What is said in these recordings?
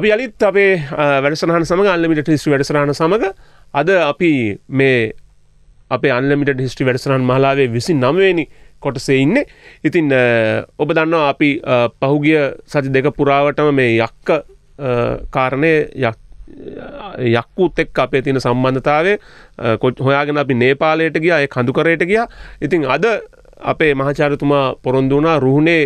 අපි අලිත් අපේ වැඩසරහන සම අල්ලමිට හිස්ට වැඩසරහන සමඟ අද අපි මේ අපේ අන්ලමිට හිස්ටි වැඩසරහන් මහලාවේ විසි නමවේනි කොටසේ ඉන්න ඉතින් ඔබ දන්නවා අපි පහුගිය සති දෙක පුරාවටම මේ යක්ක කාරණය යක්ක යක්කුත් එක් අපේ තියෙන සම්බන්ධතාවේ කොච් හොයාගෙන අපි නේපාලයට ගිය අය කඳුකරයට ගිය ඉතින් අද අපේ මහාචාරතුමා පොරොන්දුනා රුහුණේ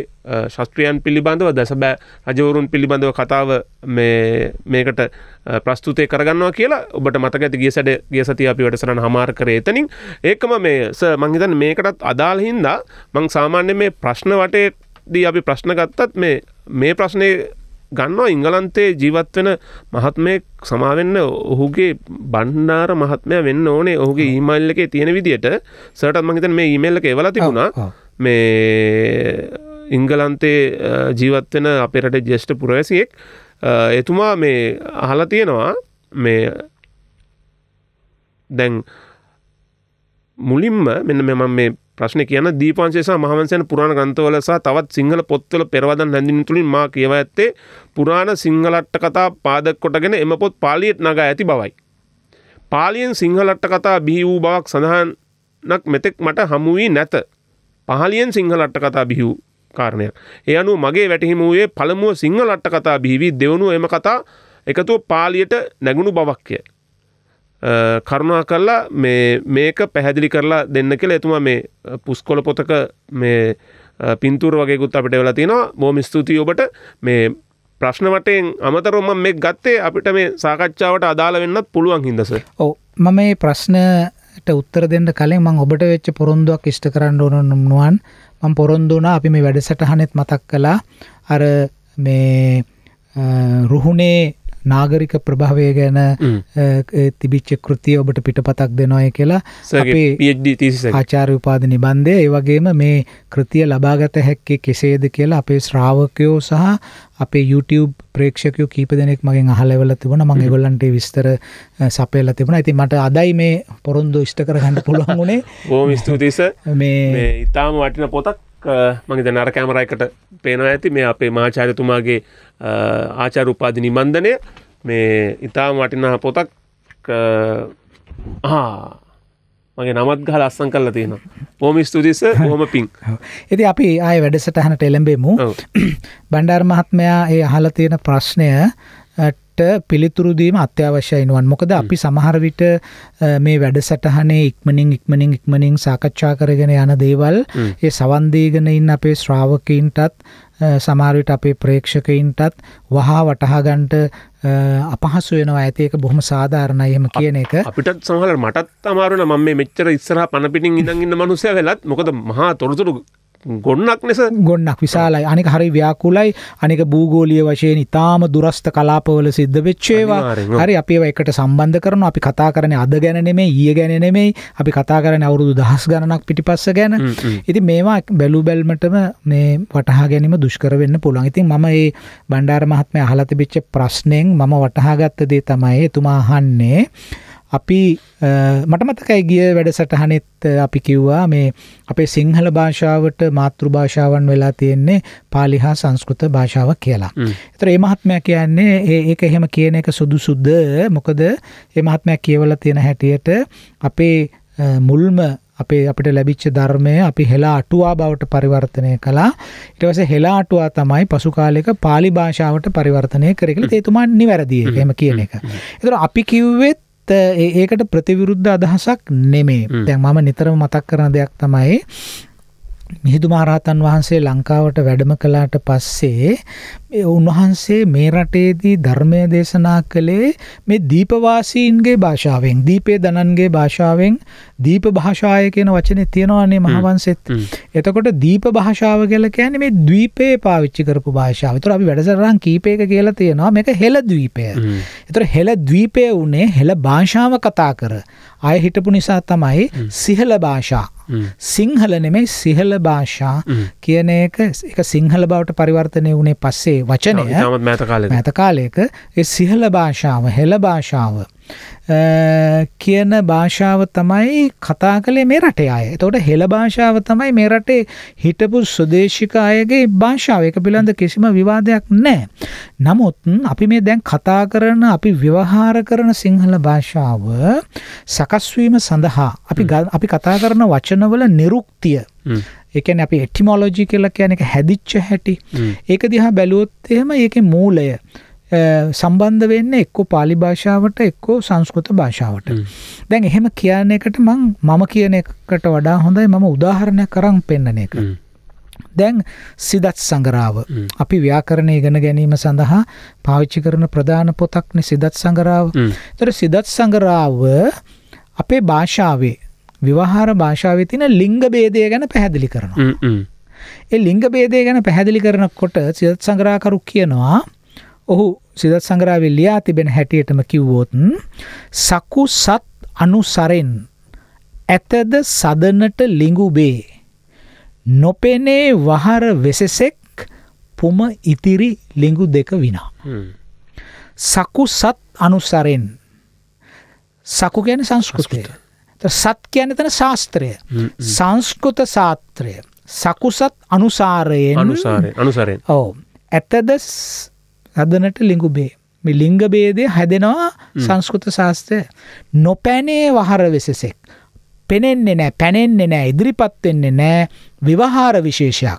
ශස්ත්‍රියන් පිළිබඳව දැසබෑ රජවරුන් පිළිබඳව කතාව මේකට ප්‍රස්තුතය කරගන්නවා කියලා ඔබට මතක ඇති ගිය සැඩ ගිය සති අපි වැඩසරන හමාර කර එතනින් ඒකම මේ ස මංහිතන් මේකටත් අදාල් හින්දා මං සාමාන්‍ය මේ ප්‍රශ්න වටේ දී අපි ප්‍රශ්න ගත්තත් මේ මේ ප්‍රශ්නය ගන්නවා ඉංගලන්තේ ජීවත් වෙන මහත්මය සමාවෙන්න ඔහුගේ බණ්ඩාර මහත්මය වෙන්න ඕනේ ඔහුගේ ඊමල් එකේ තියෙන විදිට සටත් මහිතන් මේ ඊමල් එක එවලා තිබුණා මේ ඉංගලන්තේ ජීවත්වෙන අපේරට ජෙෂ්ට පුරවැසියෙක් එතුමා මේ අහලා තියෙනවා මේ දැන් මුලින්ම මෙන්න මෙම මේ ප්‍රශ්න කියන දීපංශේස මහන්සයන පුරාණ ග්‍රන්ථවල සහ තවත් සිංහල පොත්වල පෙරවදන් හැඳින් තුළින් මා කියව ඇත්තේ පුරාණ සිංහලට්ට කතා පාදක් කොටගෙන එම පොත් පාලියට නගා ඇති බවයි. පාලියෙන් සිංහලට්ට කතා බිහි වූ බවක් සඳහනක් මෙතෙක් මට හමුුවී නැත. පහලියෙන් සිංහලට්ට කතා බිහිවූ කාරණය. ඒ අනු මගේ වැටහිමුවේ පළමුුව සිංහලට්ට කතා බිහිවී දෙවුණු එම කතා එකතුව පාලියට නැගුණු බවක්ය. කරුණා කරලා මේක පැහැදිලි කරලා දෙන්න කියලා එතුමා මේ පුස්කොල පොතක මේ පින්තුර වගේකුත් අපිට වෙලා තිනවා බෝම ස්තුතියි ඔබට මේ ප්‍රශ්නවටෙන් අමතරොම මේ ගත්තේ අපිට මේ සාකච්ඡාවට අදාළ වෙන්නත් පුළුවන් හිදස ඕ මම මේ ප්‍රශ්නට උත්තර දෙන්න කලින් මං ඔබට වෙච්ච පොරොන්දුවක් ඉෂ්ට කරන්න ඕන නුම්නුවන් මං පොරොන්දුන අපි මේ වැඩසටහනෙත් මතක් කලා අර මේ රුහුණේ නාගරික ප්‍රභාවය ගැන තිබිච්ච කෘතිය ඔබට පිටපතක් දෙනොය කියලා අපේ ආචාර උපාද නිබන්ධය ඒ වගේම මේ කෘතිය ලබාගත හැක්කේ කෙසේද කියලා අපේ ශ්‍රාවකයෝ සහ අපේ YouTube ප්‍රේක්ෂකයෝ කීප දෙනෙක් මගෙන් අහලවල තිබුණා මම ඒගොල්ලන්ට විස්තර සපයලා තිබුණා. ඉතින් මට අදයි මේ පොරොන්දු ඉෂ්ට කරගන්න පුළුවන් උනේ. බොහොම ස්තුතියි සර්. මේ ඊටාම වටින පොතක් මගේ දනර කෑමරයිකට පේනවා ඇති මේ අපේ මාචාරතුමාගේ ආචාර උපාදි නිබන්ධනය මේ ඉතාම වටිනා පොතක් මගේ නමත් ගහ අස්සං කල්ල තියෙන පෝම ස්තුතිස හොම පින් එති අපි ආය වැඩසටහනට එළඹෙමු බණ්ඩර් මහත්මයා ඒ අහල තියෙන ප්‍රශ්නය ට පිළිතුරුදීම අත්‍යවශ්‍යයි නුවන් මොකද අපි සමහර විට මේ වැඩසටහනේ ඉක්මනින් ඉක්මනින් ඉක්මනින් සාකච්ඡා කරගෙන යන දේවල් ඒ සවන් දීගෙන ඉන්න අපේ ශ්‍රාවකීන්ටත් සමහර විට අපේ ප්‍රේක්ෂකයින්ටත් වහා වටහා ගන්නට අපහසු වෙනවා ඇති ඒක බොහොම සාධාරණයි එහෙම කියන එක අපිටත් සමහරවිට මටත් අමාරු වෙනවා මම මේ මෙච්චර ඉස්සරහා පණ පිටින් ඉඳන් ඉන්න මනුස්සයා වෙලත් මොකද මහා තොරතුරු ගොන්නක් ලෙස ගොන්නක් විශාලයි අනික හරි ව්‍යාකුලයි අනික භූගෝලිය වශයෙන් ඉතාම දුරස්ත කලාපවල සිද්ධ වෙච්චේවා හරි අපේ එකට සම්බන්ධ කරන අපි කතා කරන අද ගැන නෙමේ ඊය ගැන නෙමෙයි අපි කතා කරන අවුරුදු දහස් ගණනක් පිටිපස්ස ගැන ඉති මේවා බැලු බැල්මටම මේ වටහා ගැනීම දුෂ්කර වෙන්න පුළුවන් ඉතින් මම ඒ බණ්ඩාර මහත්මය අහලා තිබිච්ච ප්‍රශ්නෙන් මම වටහාගත්ත දේ තමයි එතුමා අහන්නේ අපි මටමතකයි ගිය වැඩසටහනෙත් අපි කිව්වා මේ අපේ සිංහල භාෂාවට මාතෘ භාෂාවන් වෙලා තියෙන්නේ පාලි හා සංස්කෘත භාෂාව කියලා. එතකොට මේ මහත්මයා කියන්නේ ඒක එහෙම කියන එක සුදුසුද? මොකද මේ මහත්මයා කියවලා තියෙන හැටියට අපේ මුල්ම අපේ අපිට ලැබිච්ච ධර්මය අපි හෙලා අටුවා බවට පරිවර්තනය කළා. ඊට පස්සේ හෙලා අටුවා තමයි පසු කාලයක pāli භාෂාවට පරිවර්තනය කරේ කියලා තේතුමා නිවැරදි ඒක එහෙම කියන එක. ඒතර අපි කිව්වෙත් ඒකට ප්‍රතිවිරුද්ධ අදහසක් නෙමේ දැන් මම නිතරම මතක් කරන දෙයක් තමයි මිහිදු මහරහතන් වහන්සේ ලංකාවට වැඩම කළාට පස්සේ උන්වහන්සේ මේ රටේදී ධර්මය දේශනා කළේ මේ දීපවාසීන්ගේ භාෂාවෙන් දීපේ දනන්ගේ භාෂාවෙන් දීප භාෂාය කියන වචනේ තියෙනවානේ මහවංශෙත්. එතකොට දීප භාෂාව කියලා කියන්නේ මේ ද්වීපේ පාවිච්චි කරපු භාෂාව. ඒතර අපි වැඩසටහන් කීපයක කියලා තියෙනවා මේක හෙළ ද්වීපය. ඒතර හෙළ ද්වීපය උනේ හෙළ භාෂාව කතා කර. ආය හිටපු නිසා තමයි සිහල භාෂා සිංහල නෙමෙයි සිහල භාෂා කියන එක එක සිංහල බවට පරිවර්තනය වුණේ පස්සේ වචනය මැත කාලයක සිහල භාෂාව හෙළ භාෂාව කියන භාෂාව තමයි කතා කළේ මේ රටේ අය තොට හෙළ භාෂාව තමයි මේ රටේ හිටපු ස්වදේශික අයගේ භාෂාව එක පිළඳ කිසිම විවාදයක් නෑ. නමුත් අපි මේ දැන් කතා කරන අපි ව්‍යවහාර කරන සිංහල භාෂාව සකස්වීම සඳහා අපි අපි කතා කරන වචනවල නිරුක්තිය එකැන අපි එටිමෝලෝජි කියලා කියන එක හැදිච්ච හැටි ඒක දිහා බැලුවොත් එහෙම ඒක මූලය සම්බන්ධ වෙන්න එක්කෝ පාලි භාෂාවට එක්කෝ සංස්කෘත භාෂාවට දැන් එහෙම කියන එකට මං මම කියන එකට වඩා හොඳයි මම උදාහරණයක් කරන් පෙන්නන එක දැන් සිදත් සඟරාව අපි ව්‍යාකරණය ඉගෙන ගැනීම සඳහා පාවිච්චි කරන ප්‍රධාන පොතක්න සිදත් සඟරාව තොර සිදත් සඟරාව අපේ භාෂාවේ විවහාර භාෂාවේ තියෙන ලිංග ભેදය ගැන පැහැදිලි කරනවා. ඒ ලිංග ભેදය ගැන පැහැදිලි කරනකොට සිත සංග්‍රහකරු කියනවා ඔහු සිත සංග්‍රහවේ ලියා තිබෙන හැටියටම කිව්වොත් සකු සත් අනුසරෙන් ඇතද සදනට ලිඟුබේ නොපෙනේ වහර වෙසෙසෙක් පුම ඉතිරි ලිඟු දෙක විනා සකු සත් අනුසරෙන් සකු ගැන සංස්කෘතිය සත් කියන්නේ එතන ශාස්ත්‍රය. සංස්කෘත ශාස්ත්‍රය. සකුසත් අනුසාරයෙන් අනුසාරයෙන් අනුසාරයෙන්. ඔව්. ඇතද සදනට ලිඟු බේ. මේ ලිංග ભેදය හැදෙනවා සංස්කෘත ශාස්ත්‍රය. නොපැනේ වහර වෙසෙසෙක්. පෙනෙන්නේ නැහැ, පැනෙන්නේ නැහැ, ඉදිරිපත් වෙන්නේ නැහැ විවහාර විශේෂයක්.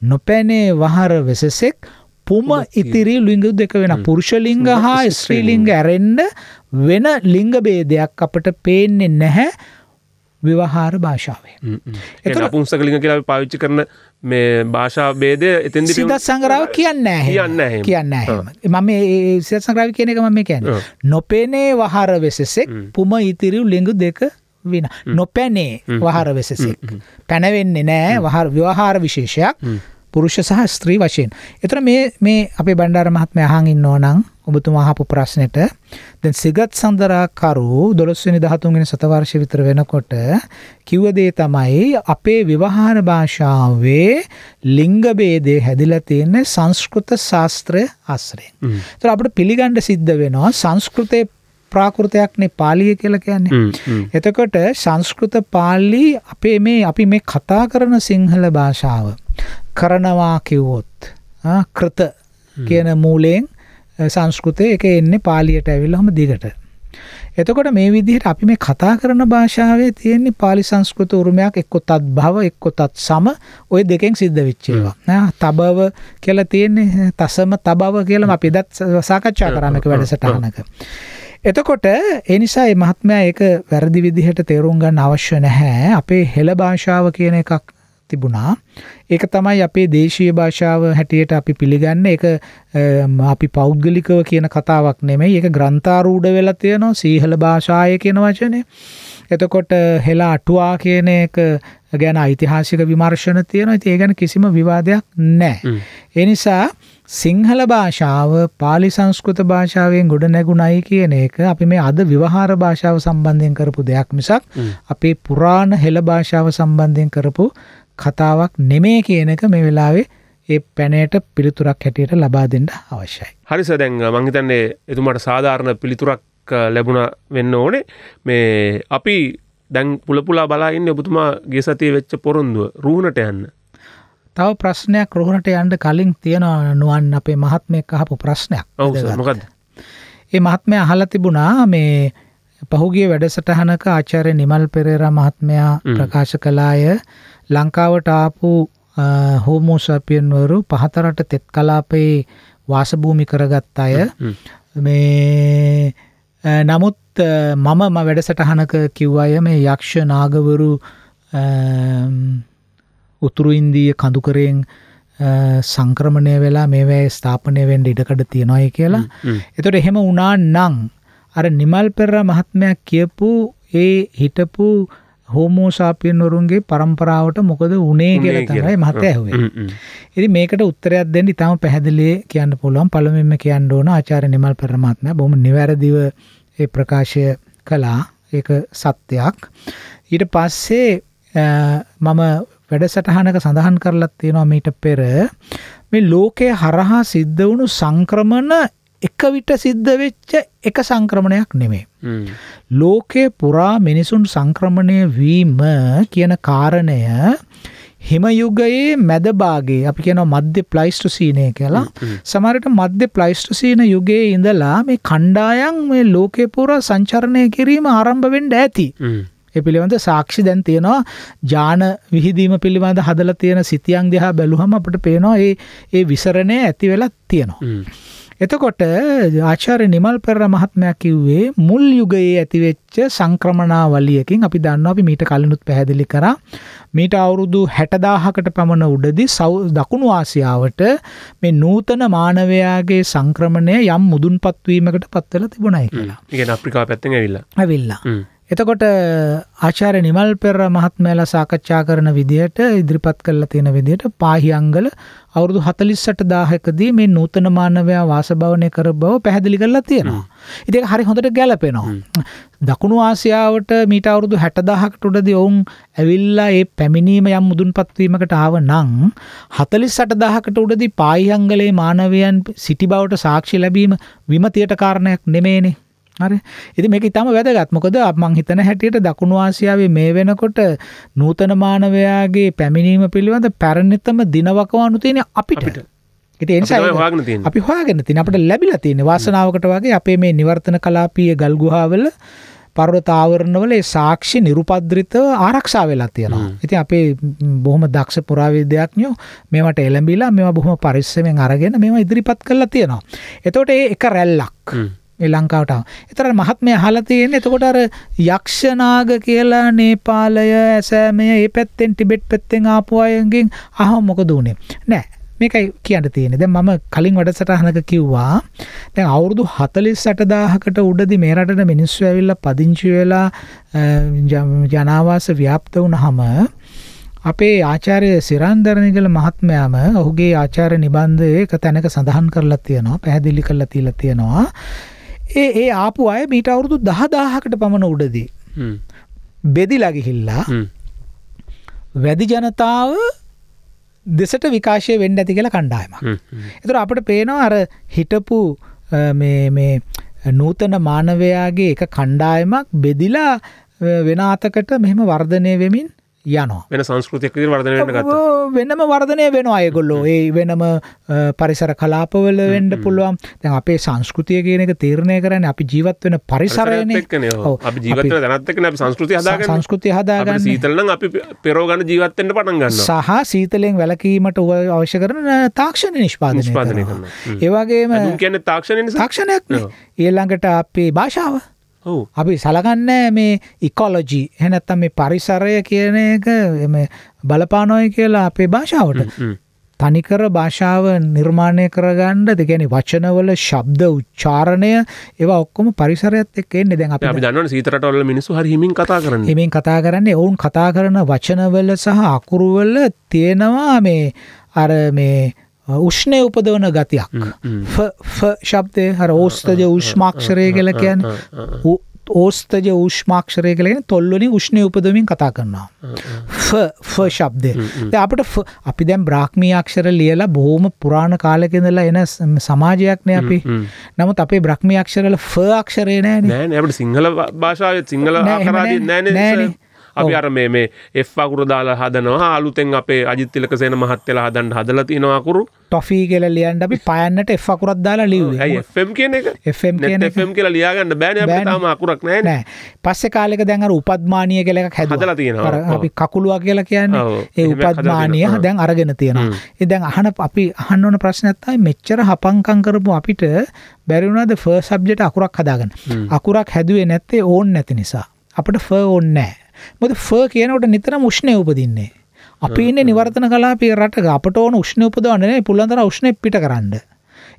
නොපැනේ වහර වෙසෙසෙක් පුම ඉතිරි ලිංග දෙක වෙන පුරුෂ ලිංග හා ස්ත්‍රී ලිංග ඇරෙන්න වෙන ලිංග ભેදයක් අපට පේන්නේ නැහැ ව්‍යවහාර භාෂාවේ. ඒක නපුංසක ලිංග කියලා අපි පාවිච්චි කරන මේ භාෂා ભેදය එතෙන්දී සිත සංග්‍රහව කියන්නේ නැහැ. කියන්නේ නැහැ. මම මේ සිත සංග්‍රහව කියන එක මම මේ කියන්නේ. නොපෙනේ වහර වෙසෙසෙක් පුම ඉතිරි ලිංග දෙක වින නොපැනේ වහර වෙසෙසෙක්. පැනවෙන්නේ නැහැ වහර ව්‍යවහාර විශේෂයක්. පුරුෂ සහ ස්ත්‍රී වශයෙන්. එතන මේ මේ අපේ බණ්ඩාර මහත්මයා අහන් ඉන්නෝ නම් ඔබතුමා අහපු ප්‍රශ්නෙට දැන් සිගත් සඳරාකරු 12 වෙනි 13 වෙනි සතවර්ෂ විතර වෙනකොට කිව්ව දේ තමයි අපේ ව්‍යවහාර භාෂාවේ ලිංග ભેදේ හැදිලා තියෙන සංස්කෘත ශාස්ත්‍රය ආශ්‍රයෙන්. ඒතර අපිට පිළිගන්න සිද්ධ වෙනවා සංස්කෘතේ ප්‍රාකෘතයක්නේ පාලිය කියලා කියන්නේ. එතකොට සංස්කෘත පාලි අපේ මේ අපි මේ කතා කරන සිංහල භාෂාව කරනවා කිව්වොත් කෘත කියන මූලයෙන් සංස්කෘතය එක එන්නේ පාලියට ඇවිල්ලා හොම දිගට. එතකොට මේ විදිහට අපි මේ කතා කරන භාෂාවේ තියෙන පාලි සංස්කෘත උරුමයක් එක්ක තත් භව එක්ක තත් සම ওই දෙකෙන් සිද්ධ වෙච්ච ඒවා. තබව කියලා තියෙන්නේ තසම තබව කියලා අපි දත් සාකච්ඡා කරාම එක වැඩසටහනක. එතකොට ඒ නිසා මේ මහත්මයා ඒක වැරදි විදිහට තේරුම් ගන්න අවශ්‍ය නැහැ. අපේ හෙළ භාෂාව කියන එකක් තිබුණා. ඒක තමයි අපේ දේශීය භාෂාව හැටියට අපි පිළිගන්න එක අපි පෞද්ගලිකව කියන කතාවක් නෙමෙයි. ඒක ග්‍රන්ථාරූඪ වෙලා තියෙනවා සීහල භාෂාය කියන වචනේ. එතකොට හෙලා අටුවා කියන එක ගැන ඓතිහාසික විමර්ශන තියෙනවා. ඉතින් ඒ ගැන කිසිම විවාදයක් නැහැ. ඒ නිසා සිංහල භාෂාව පාලි සංස්කෘත භාෂාවෙන් ගොඩ නැගුණයි කියන එක අපි මේ අද විවහාර භාෂාව සම්බන්ධයෙන් කරපු දෙයක් මිසක් අපේ පුරාණ හෙළ භාෂාව සම්බන්ධයෙන් කරපු කතාවක් නෙමේ කියන එක මේ වෙලාවේ ඒ පැනයට පිළිතුරක් හැටියට ලබා දෙන්න අවශ්‍යයි. හරිස දැන් මංහිතන්නේ එතුමට සාධාරණ පිළිතුරක් ලැබුණ වෙන්න ඕනේ මේ අපි දැන් පුලපුලා බලාඉන්න ඔබතුමා ගේ සතිය වෙච්ච පොරොන්දුව රූණට යන්න. තව ප්‍රශ්නයක් රෝහණට යන්ඩ කලින් තියෙනවා නුවන් අපේ මහත්මය කහපු ප්‍රශ්නයක් මොකද. ඒ මහත්මය අහල තිබුණා මේ පහුගේ වැඩසටහනක ආචාරය නිමල් පෙරේර මහත්මයා ප්‍රකාශ කලාය ලංකාවට ආපු හෝමෝසපියන්වරු පහතරට තෙත් කලාපයේ වාසභූමි කරගත් අය මේ නමුත් මම ම වැඩසටහනක කිව් අය මේ යක්ෂ නාගවරු උතුරු ඉන්දීය කඳුකරයෙන් සංක්‍රමණය වෙලා මේවැ ස්ථාපනය වෙන්ඩ ඉඩකඩ තියෙනොයි කියලා එතොට එහෙම උනා නං අර නිමල් පෙර මහත්මයක් කියපු ඒ හිටපු හෝමෝ සාපියන් වරුන්ගේ પરම්පරාවට මොකද උනේ කියලා තමයි මහත ඇහුවේ. ඉතින් මේකට උත්තරයක් දෙන්න ඉතාම පැහැදිලි කියන්න පුළුවන්. පළමුවෙන්ම කියන්න ඕන ආචාර්ය නිමල් පරමාත්මයා බොහොම නිවැරදිව ඒ ප්‍රකාශය කළා. ඒක සත්‍යයක්. ඊට පස්සේ මම වැඩසටහනක සඳහන් කරලා තියෙනවා මීට පෙර මේ ලෝකයේ හරහා සිද්ධ වුණු සංක්‍රමණ එක විට සිද්ධ වෙච්ච එක සංක්‍රමණයක් නෙමේ. ලෝකේ පුරා මිනිසුන් සංක්‍රමණය වීම කියන කාරණය හිම යුගයේ මැද භාගයේ අපි කියනවා මධ්‍ය ප්ලයිස්ටොසීනය කියලා. සමහරට මධ්‍ය ප්ලයිස්ටොසීන යුගයේ ඉඳලා මේ කණ්ඩායම් මේ ලෝකේ පුරා සංචරණය කිරීම ආරම්භ වෙන්න ඇති. ඒ පිළිබඳ සාක්ෂි දැන් තියෙනවා ඥාන විහිදීම පිළිබඳ හදලා තියෙන සිතියන් දිහා බැලුවම අපිට පේනවා ඒ ඒ විසරණය ඇති වෙලා තියෙනවා. එතකොට ආචාර්ය නිමල් පෙරේර මහත්මයා කිව්වේ මුල් යුගයේ ඇතිවෙච්ච සංක්‍රමණාවලියකින් අපි දන්නවා අපි මීට කලිනුත් පැහැදිලි කරා මීට අවුරුදු 60000කට පමණ උඩදී දකුණු ආසියාවට මේ නූතන මානවයාගේ සංක්‍රමණය යම් මුදුන්පත් වීමකට පත් වෙලා තිබුණයි කියලා. ඒ කියන්නේ අප්‍රිකාව පැත්තෙන් ඇවිල්ලා. ඇවිල්ලා. එතකොට ආචාර්ය නිමල් පෙර මහත්මයලා සාකච්ඡා කරන විදිහට ඉදිරිපත් කරලා තියෙන විදිහට පාහියංගල අවුරුදු 48000කදී මේ නූතන මානවයා වාසභවනය කර බව පැහැදිලි කරලා තියෙනවා. ඉතින් ඒක හරි හොඳට ගැලපෙනවා. දකුණු ආසියාවට මීට අවුරුදු 60000කට උඩදී ඔවුන් ඇවිල්ලා ඒ පැමිණීම යම් මුදුන්පත් වීමකට ආව නම් 48000කට උඩදී පාහියංගලේ මානවයන් සිටි බවට සාක්ෂි ලැබීම විමතියට කාරණයක් නෙමෙයිනේ. හරි ඉතින් මේක ඊටම වැදගත් මොකද මම හිතන හැටියට දකුණු ආසියාවේ මේ වෙනකොට නූතන මානවයාගේ පැමිණීම පිළිබඳ පැරණිතම දිනවකවානු තියෙන අපිට ඉතින් ඒ නිසා අපි හොයාගෙන තියෙන අපිට ලැබිලා තියෙන වාසනාවකට වගේ අපේ මේ නිවර්තන කලාපීය ගල්ගුහාවල පර්වත ආවරණවල ඒ සාක්ෂි නිරුපද්‍රිතව ආරක්ෂා වෙලා තියෙනවා. ඉතින් අපේ බොහොම දක්ෂ පුරාවිද්‍යාඥයෝ මේවට එළඹිලා මේවා බොහොම පරිස්සමෙන් අරගෙන මේවා ඉදිරිපත් කරලා තියෙනවා. එතකොට ඒ එක රැල්ලක් මේ ලංකාවට ආවා. ඒතර මහත්මයා අහලා තියෙන්නේ එතකොට අර යක්ෂනාග කියලා නේපාලය, ඇසෑමය, ඒ පැත්තෙන් ටිබෙට් පැත්තෙන් ආපු අයගෙන් අහ මොකද උනේ? නෑ. මේකයි කියන්න තියෙන්නේ. දැන් මම කලින් වැඩසටහනක කිව්වා දැන් අවුරුදු 48000කට උඩදී මේ රටට මිනිස්සු ඇවිල්ලා පදිංචි වෙලා ජනාවාස ව්‍යාප්ත වුණාම අපේ ආචාර්ය සිරන්දරණිගල මහත්මයාම ඔහුගේ ආචාර්ය නිබන්ධයේ එක තැනක සඳහන් කරලා තියෙනවා පැහැදිලි කරලා තියලා තියෙනවා ඒ ඒ ආපු අය මීට අවුරුදු දහදාහකට පමණ උඩදී. බෙදි ලගිහිල්ලා වැදි ජනතාව දෙසට විකාශය වෙන්ඩ ඇති කියලා කණ්ඩායම. එතුර අපට පේනවා අර හිටපු නූතන මානවයාගේ එක කණ්ඩායමක් බෙදිලා වෙන අතකට මෙහෙම වර්ධනය වෙමින් යනවා වෙන සංස්කෘතියක් විදිහට වර්ධනය වෙන්න ගත්තා වෙනම වර්ධනය වෙනවා ඒගොල්ලෝ ඒ වෙනම පරිසර කලාපවල වෙන්න පුළුවන් දැන් අපේ සංස්කෘතිය කියන එක තීරණය කරන්නේ අපි ජීවත් වෙන පරිසරයනේ ඔව් අපි ජීවත් වෙන දැනත් එක්කනේ අපි සංස්කෘතිය හදාගන්නේ සංස්කෘතිය හදාගන්නේ අපි සීතල නම් අපි පෙරව ගන්න ජීවත් වෙන්න පටන් ගන්නවා සහ සීතලෙන් වැළකීමට අවශ්‍ය කරන තාක්ෂණ නිෂ්පාදනය කරනවා ඒ වගේම කියන්නේ තාක්ෂණය තාක්ෂණයක් නේ ඊළඟට අපේ භාෂාව අපි සලකන්නේ මේ ඉකොලොජි එහෙ නැත්නම් මේ පරිසරය කියන එක මේ බලපානොයි කියලා අපේ භාෂාවට තනිකර භාෂාව නිර්මාණය කරගන්න දෙගැනි වචනවල ශබ්ද උච්චාරණය ඒවා ඔක්කොම පරිසරයත් එක්ක එන්නේ දැන් අපි දන්නවනේ සීතරටවල මිනිස්සු හරි හිමින් කතා කරන්නේ හිමින් කතා කරන්නේ ඔවුන් කතා කරන වචනවල සහ අකුරුවල තියෙනවා මේ අර මේ උෂ්ණය උපදවන ගතියක් ශබ්දය හර ඕස්තජ උෂ්මාක්ෂරය කල කියන්න ඕස්තජ ෂ්මාක්ෂරය කලෙන තොල්ලනි උෂ්ණය උපදමින් කතා කරනවා. ෆ ශබ්දය අපට අපි දැම් බ්‍රාහ්මියක්ෂර ලියලා බොහෝම පුරාණ කාලකෙදලා එන සමාජයක්නය අපි නමුත් අපේ බ්‍රහ්මියක්ෂරල ෆ අක්ෂරය නෑ නෑට සිංහල භාෂාව සිංහල නෑ අපි අර මේ මේ එ් අකුරු දාලා හදනවා අලුතෙන් අපේ අජිත්තිලක සේන මහත්තලා හදන්ට හදල තිනවාකුරු ටොෆී කියල ලියන්ට අපි පයන්නට එ් අකුරත් දාලා ලිව ම් කියන ම් කියල ලියගන්න බෑන ම අකුරක් නෑ නෑ පස්සෙ කාලෙක දැන්ර උපත්මානය කලෙක් හැදලා තියෙනවා අපි කකුළුව කියලා කියන්න ඒ උපත්මානය දැන් අරගෙන තියෙනවා එදැන් අහන අපි අහන්නවන ප්‍රශ්නත්තයි මෙච්චර හපංකං කරපු අපිට බැරිුණාද ෆර් සබ්ජට අකුරක් හදාගන්න අකුරක් හැදුවේ නැත්තේ ඕන් නැති නිසා අපට ෆර් ඕන්නෑ මොද ෆර් කියනකොට නිතරම උෂ්ණය උපදින්නේ. අපි ඉන්නේ නිවර්තන කලාපයේ රටක අපට ඕන උෂ්ණය උපදවන්නේ නැහැ. පුළුවන් තරම් උෂ්ණය පිට කරන්න.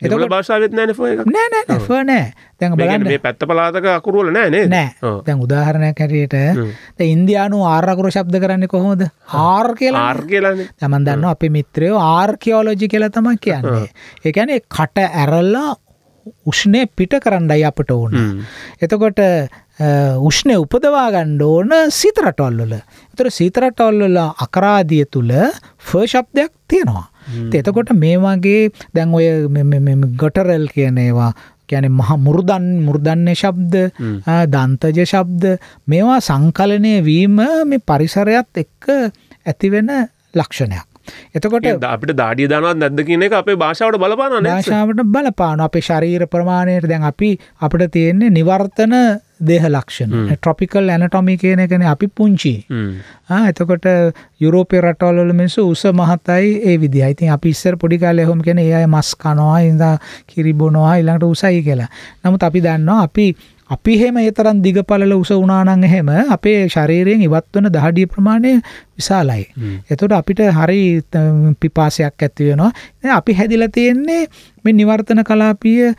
ඒගොල්ලෝ භාෂාවෙත් නැහැ නේ ෆර් එකක්. නෑ නෑ ෆර් නෑ. දැන් බලන්න මේ පැත්ත පළාතක අකුරු වල නෑ නේද? නෑ. දැන් උදාහරණයක් හැටියට දැන් ඉන්දියානු ආර් අකුරු ශබ්ද කරන්නේ කොහොමද? ආර් කියලා. ආර් කියලානේ. දැන් මම දන්නවා අපේ මිත්‍රයෝ ආර්කියොලොජි කියලා තමයි කියන්නේ. ඒ කියන්නේ කට ඇරලා උෂ්ණය පිට කරන්නයි අපට ඕන. එතකොට උෂ්ණය උපදවා ගණ්ඩ ඕන සීතරටවල්ලල තර සීතරටවල්ලල අකරාදිය තුළ ෆර් ශබ්දයක් තියෙනවා. එතකොට මේ වගේ දැන් ඔය ගොටරල් කියන ඒවා ගැන මහා මුරුදන් මුර්ධන්‍ය ශබ්ද දන්තජ ශබ්ද මේවා සංකලනය වීම මේ පරිසරයත් එක්ක ඇතිවෙන ලක්ෂණයක්. එතකොට අපිට දාඩිය දානවත් නැද්ද කියන එක අපේ භාෂාවට බලපාන භාෂාවට බලපාන අපේ ශරීර ප්‍රමාණයට දැන් අපි අපිට තියෙන්නේ නිවර්තන දේහ ලක්ෂණ ට්‍රොපිකල් ඇනටොමි කියන එකන අපි පුංචි එතකොට යුරෝපය රටවල්ල මෙස උස මහතයි ඒ විදි අයිතින් අපි ඉස්සර පොඩිකාල හොම කෙන ඒ අය මස් කනවා ඉඳ කිරිබොනවා ඉළඟට උසයි කියලා නමුත් අපි දන්නවා අපි අපි හැම ඒ තරම් දිගපළල උස වුණා නම් එහෙම අපේ ශරීරයෙන් ඉවත් වෙන දහඩිය ප්‍රමාණය විශාලයි. එතකොට අපිට හරි පිපාසයක් ඇති වෙනවා. අපි හැදිලා තියෙන්නේ මේ නිවර්තන කලාපීය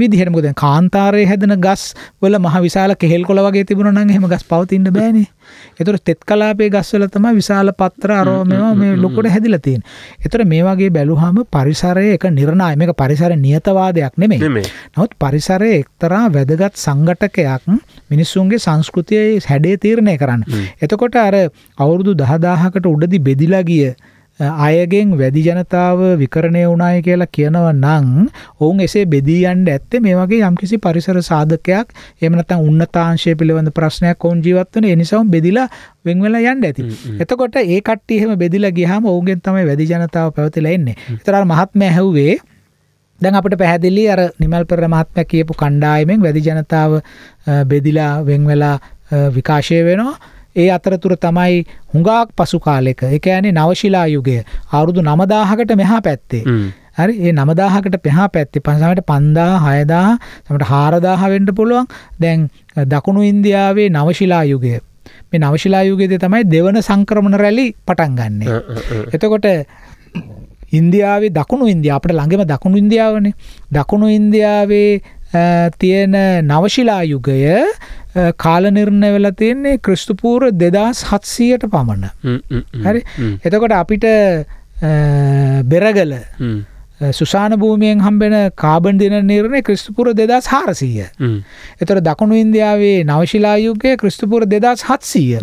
විදිහට මොකද කාන්තාරයේ හැදෙන ගස් වල මහ විශාල කෙහෙල් කොළ වගේ තිබුණා නම් එහෙම ගස් පවතින්න බෑනේ. ඒතර තෙත් කලාපයේ ගස් වල තමයි විශාල පත්‍ර අරෝමේවා මේ ලොකුට හැදිලා තියෙන්නේ. ඒතර මේ වගේ බැලුවාම පරිසරයේ එක නිර්ණාය මේක පරිසර නියතවාදයක් නෙමෙයි. නමුත් පරිසරයේ එක්තරා වැදගත් සංගටකයක් මිනිස්සුන්ගේ සංස්කෘතියේ හැඩේ තීරණය කරන්න. එතකොට අර අවුරුදු 10000කට උඩදී බෙදිලා ගිය අයගෙන් වැඩි ජනතාව විකරණය වුණායි කියලා කියනව නම් ඔවුන් එසේ බෙදී යන්න ඇත්තේ මේ වගේ යම්කිසි පරිසර සාධකයක් එහෙම නැත්නම් උන්නතාංශය පිළිබඳ ප්‍රශ්නයක් ඔවුන් ජීවත් වෙන ඒ නිසා බෙදිලා වෙන් වෙලා යන්න ඇති. එතකොට ඒ කට්ටිය එහෙම බෙදිලා ගියාම ඔවුන්ගෙන් තමයි වැඩි ජනතාව පැවතිලා එන්නේ. ඒතර අර මහත්මයා ඇහුවේ දැන් අපිට පැහැදිලි අර නිමල් පෙරේර මහත්මයා කියපු කණ්ඩායමෙන් වැඩි ජනතාව බෙදිලා වෙන් වෙලා විකාශය වෙනවා. ඒ අතරතුර තමයි හුඟාක් පසු කාලෙක එක ඇනේ නවශිලා යුගය අවුරුදු නමදාහකට මෙහා පැත්තේ. හරි ඒ නමදාහකට පෙහා පැත්ති පසමට පන්දා හයදා සමට හාරදාහවෙන්ට පුළුවන් දැන් දකුණු ඉන්දියාවේ නවශිලා යුගය මේ නවශිලා යුගෙද තමයි දෙවන සංක්‍රමණ රැලි පටන් ගන්නේ. එතකොට ඉන්දියාවේ දකුණු ඉන්දියා අපට ළඟම දකුණු ඉන්දියාවනේ දකුණු ඉන්දියාවේ තියෙන නවශිලා යුගය කාල නිර්ණය වෙලා තියෙන්නේ ක්‍රිස්තුපූර්ව දෙදස් හත්සීයට පමණ හරි එතකොට අපිට බෙරගල සුසාන භූමියෙන් හම්බෙන කාබන් දින නිර්ණය ක්‍රිස්තුපුර දෙදස් හාරසීය. එතොට දකුණු ඉන්දියාවේ නවශිලායුගේ ක්‍රිස්තුපුර දෙදස් හත්සීය.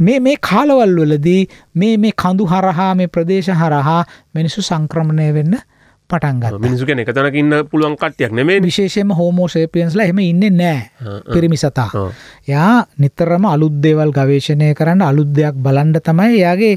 මේ මේ කාලවල් වලදී මේ මේ කඳු හරහා මේ ප්‍රදේශ හරහා මිනිසු සංක්‍රමණය වෙන්න පටන්ග මිනිසු කෙන එකතනක ඉන්න පුළුවන් කටයක් නෙමේ විශේෂම හෝමෝසේපියන්ස්ල එම ඉන්න නෑ පිරිමිසතා යා නිතරම අලුද්දේවල් ගවේශණය කරන්න අලුද්දයක් බලන්ඩ තමයි යාගේ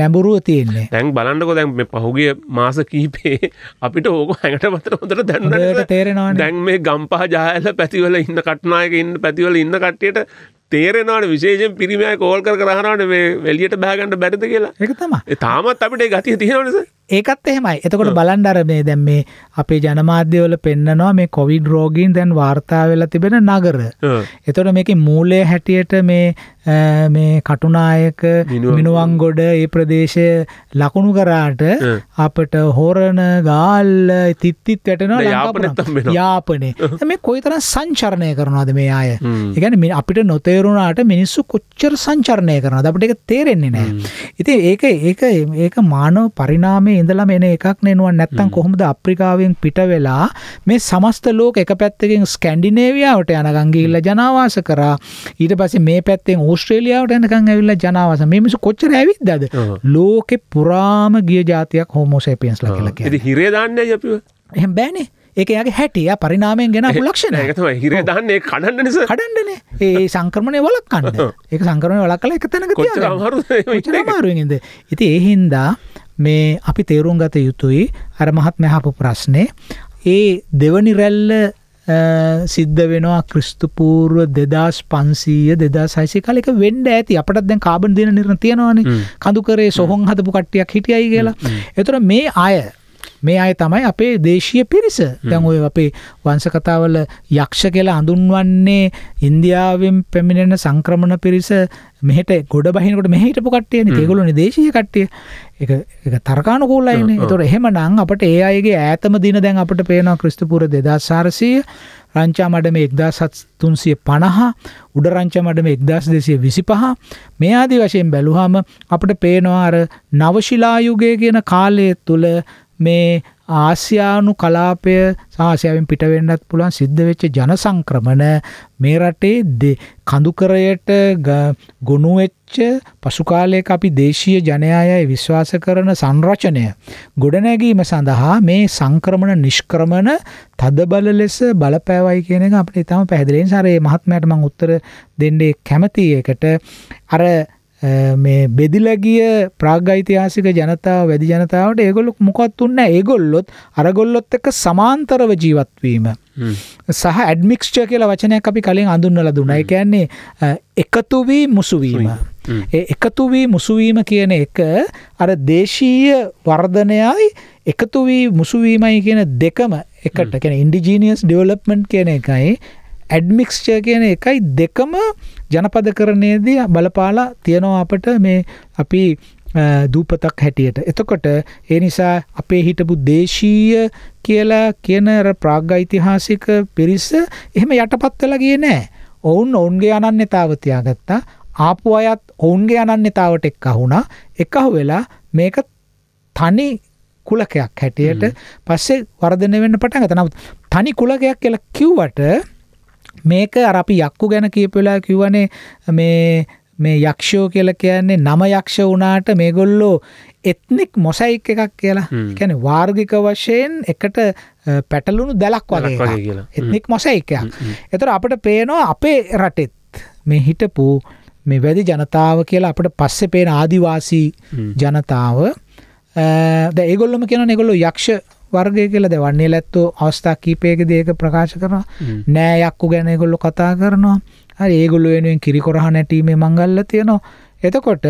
නැඹුරුව තියන්නේ තැන් බලන්නකො දැන් පහුගේ මාස කීපේ අපිට ඕක හැඟට පතර හොඳට දැන්නට තේරෙනවා දැන් මේ ගම්පා ජායල පැතිවල ඉන්න කට්නායක ඉන්න පැතිවල ඉන්න කට්ටියට තේරෙනවාට විශේෂෙන් පිරිමය කෝල් කර කරහනට වෙලියට බෑගන්නට බැරිද කියලා එක තම තාමත් අපිට ගතිය තියෙනවනිස ඒකත් එහෙමයි එතකොට බලන්ඩර මේ දැන් මේ අපේ ජනමාධ්‍යවල පෙන්න්නනවා මේ කොවිඩ් රෝගීන් දැන් වාර්තා වෙලා තිබෙන නගර එතොට මේක මූලය හැටියට මේ මේ කටුනායක මිනුවන් ගොඩ ඒ ප්‍රදේශය ලකුණු කරාට අපට හෝරණ ගාල්ල තිත්තිත් වැටනවා යාපනේ මේ කොයිතර සංචරණය කරනවාද මේ අය එකන අපිට නොතේරුණාට මිනිස්සු කොච්චර සංචරණය කරනද අපට එක තේරෙන්නේ නෑ ඉති ඒක ඒක ඒක මානව පරිනාමය මේ ඉඳලා මෙන එකක් නෙනුවන් නැත්තම් කොහොමද අප්‍රිකාවෙන් පිට වෙලා මේ සමස්ත ලෝක එක පැත්තකින් ස්කැන්ඩිනේවියාවට යනකම් ගිහිල්ලා ජනාවාස කරා ඊට පස්සේ මේ පැත්තෙන් ඕස්ට්‍රේලියාවට යනකම් ඇවිල්ලා ජනාවාස මේ මිනිස්සු කොච්චර ඇවිද්දාද ලෝකෙ පුරාම ගිය జాතියක් හෝමෝ සේපියන්ස්ලා කියලා කියන්නේ. ඉතින් හිරේ දාන්නේ අපි. එහෙම බෑනේ. ඒකයාගේ හැටිය පරිනාමයෙන් ගෙන ලක්ෂණ හිර දන්නේ කඩන්න නිස කඩන්නන ඒ සංක්‍රමණය වලක් කන්න ඒ සංක්‍රමය වලක් කල එක තැනක මාරුවද ඉති ඒහින්දා මේ අපි තේරුම් ගත යුතුයි අර මහත් මැහපු ප්‍රශ්නේ ඒ දෙවනි රැල්ල සිද්ධ වෙනවා ක්‍රිස්තුපූර්ව දෙදස් පන්සීය දෙදා සයිසි කලෙක වෙන්ඩ ඇති අපට දැන් කාබන් දෙන නිර්න තියෙනවානේ කඳුකරේ සොහොන් හදපු කට්ටියක් හිටියයි කියලා එතුර මේ අය මේ අය තමයි අපේ දේශීය පිරිස දැන් ඔය අපේ වංශකතාවල යක්ෂ කියලා හඳුන්වන්නේ ඉන්දියාවෙන් පැමිණෙන සංක්‍රමණ පිරිස මෙහෙට ගොඩ බහිනකොට මෙහිටපු කට්ටියනේ ඒගොල්ලෝනේ දේශීය කට්ටිය. ඒක ඒක තරකානුකූලයිනේ. ඒතකොට එහෙමනම් අපිට ඒ අයගේ ඈතම දින දැන් අපිට පේනවා ක්‍රිස්තුපූර්ව 2400 රංචා මඩමේ 1350 උඩ රංචා මඩමේ 1225 මේ ආදී වශයෙන් බැලුවාම අපිට පේනවා අර නවශිලා යුගය කියන කාලය තුල මේ ආසියානු කලාපය සාසියාවෙන් පිට වෙන්නත් පුළුවන් සිද්ධ වෙච්ච ජන සංක්‍රමණ මේ රටේ කඳුකරයට ගොනු වෙච්ච පසු කාලයක අපි දේශීය ජනයායයි විශ්වාස කරන සංරචනය ගොඩනැගීම සඳහා මේ සංක්‍රමණ නිෂ්ක්‍රමණ තදබල ලෙස බලපෑවයි කියන එක අපිට ඊටම පැහැදිලිවෙන් සරේ මහත්මයාට මම උත්තර දෙන්නේ කැමතියි ඒකට අර මේ බෙදිලා ගිය ප්‍රාග්යිතිහාසික ජනතාව වැඩි ජනතාවට ඒගොල්ලෝ මොකවත් උන්නේ නැහැ. ඒගොල්ලොත් අරගොල්ලොත් එක්ක සමාන්තරව ජීවත් වීම සහ ඇඩ්මික්ස්චර් කියලා වචනයක් අපි කලින් අඳුන්වලා දුන්නා. ඒ කියන්නේ එකතු වී මුසු වීම. ඒ එකතු වී මුසු වීම කියන එක අර දේශීය වර්ධනයයි එකතු වී මුසු වීමයි කියන දෙකම එකට කියන්නේ ඉන්ඩිජීනියස් ඩෙවලොප්මන්ට් කියන එකයි ඇඩ්මික්ෂය කියන එකයි දෙකම ජනපද කරණයේදී බලපාලා තියෙනවා අපට මේ අපි දූපතක් හැටියට. එතකොට ඒ නිසා අපේ හිටපු දේශීය කියලා කියන ප්‍රාග්යිතිහාසික පිරිස එහෙම යටපත් වෙලා ගියේ නෑ. ඔවුන් ඔවුන්ගේ අනන්‍යතාව තියාගත්තා. ආපු අයත් ඔවුන්ගේ අනන්‍යතාවට එක්කහුණා. එක්කහු වෙලා මේක තනි කුලකයක් හැටියට පස්සේ වර්ධනය වෙන්න පටන් ගත්තා. නමුත් තනි කුලකයක් කියලා කිව්වට මේක අර අපි යක්කු ගැන කියපෙලා කිව්වනේ මේ මේ යක්ෂයෝ කියලා කියන්නේ නම යක්ෂ වුණාට මේගොල්ලෝ එත්නික් මොසයික් එකක් කියලා. කියන්නේ වාර්ගික වශයෙන් එකට පැටලුණු දැලක් වගේ කියලා. එත්නික් මොසයික් එකක්. ඒතර අපිට පේනවා අපේ රටෙත් මේ හිටපු මේ වැඩි ජනතාව කියලා අපිට පස්සේ පේන ආදිවාසී ජනතාව ද ඒගොල්ලම කියන ඒගොල්ලෝ යක්ෂ වර්ගය කියලා දැන් වන්නේ ලැත්තෝ අවස්ථා කීපයකදී ඒක ප්‍රකාශ කරනවා. නෑ යක්කු ගැන ඒගොල්ලෝ කතා කරනවා. හරි ඒගොල්ලෝ වෙනුවෙන් කිරිකොරහ නැටීමේ මංගල්‍ය තියෙනවා. එතකොට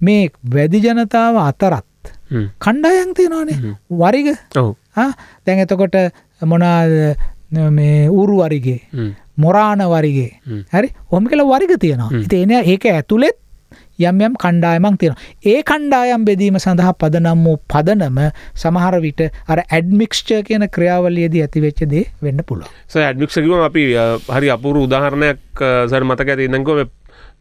මේ වැඩි ජනතාව අතරත් කණ්ඩායම් තියෙනවානේ. වරිග. ඔව්. දැන් එතකොට මොනවාද මේ ඌරු වරිගේ මොරාණ වරිගේ හරි ඔහොම කියලා වරිග තියෙනවා. ඉතින් ඒක ඇතුළෙත් යම් යම් කණ්ඩායමක් තියෙනවා. ඒ කණ්ඩායම් බෙදීම සඳහා පදනම් වූ පදනම සමහර විට අර ඇඩ්මික්ෂ්චර් කියන ක්‍රියාවලියේදී ඇතිවෙච්ච දේ වෙන්න පුළුවන්. සෝ ඇඩ්මික්ෂර් කිව්වම අපි හරි අපූර්ව උදාහරණයක් සර් මතක ඇති ඉඳන්කෝ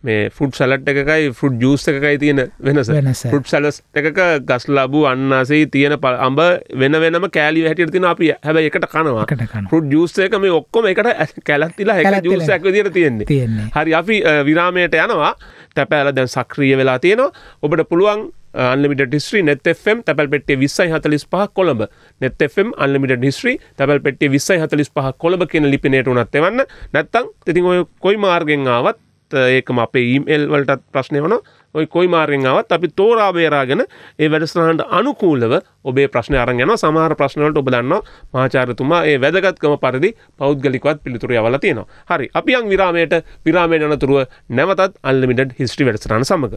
මේ ෆුඩ් සලට් එකයි ෆුඩ් ජස් එකයි තියෙන වෙනස ෆුඩ් සලස් එකක ගස් ලබු අන්නාසේ තියෙන ප අඹ වෙන වෙනම කෑලි හැටියට තින අපි හැබ එකට කනවා ෆුඩ් ජස් එක මේ ඔක්කොම එකට කැලත්තිලා හැක ජසක් දිර තියෙන්නේ හරි අපි විරාමයට යනවා තැපෑල දැන් සක්‍රිය වෙලා තියෙනවා ඔබට පුළුවන් අන්ලිට ිස්්‍රී නැත්ම් තැල් පෙටේ විස්සයි හතලිස් පහ කොළඹ නැත්ම් අන්ලිට හිස්්‍රී තැල් පෙටේ විස්සයි හතලිස් පහ කොළඹ කියෙන ලිපිනයට උනත්තවන්න නැත්තං තිතින් ඔය කොයි මාර්ගෙන් ආවත් ඒකම අපේ ඊමල් වලටත් ප්‍රශ්නය වන ඔයි කොයි මාරෙන්ාවත් අපි තෝරාබේරාගෙන ඒ වැඩස්නාහන්ට අනුකූලව ඔබේ ප්‍රශ්න අරගෙන සමාර ප්‍රශ්නවලට ඔබ දන්න මාචාරතුමා ඒ වැදගත්කම පරිදි පෞද්ගලිකවත් පිළිතුර යවල තියෙනවා හරි අපි අං විරාමයට විරාමය යනතුරුව නැවතත් අල්ලිමිට හිස්ටි වැඩස්ටාන සමඟ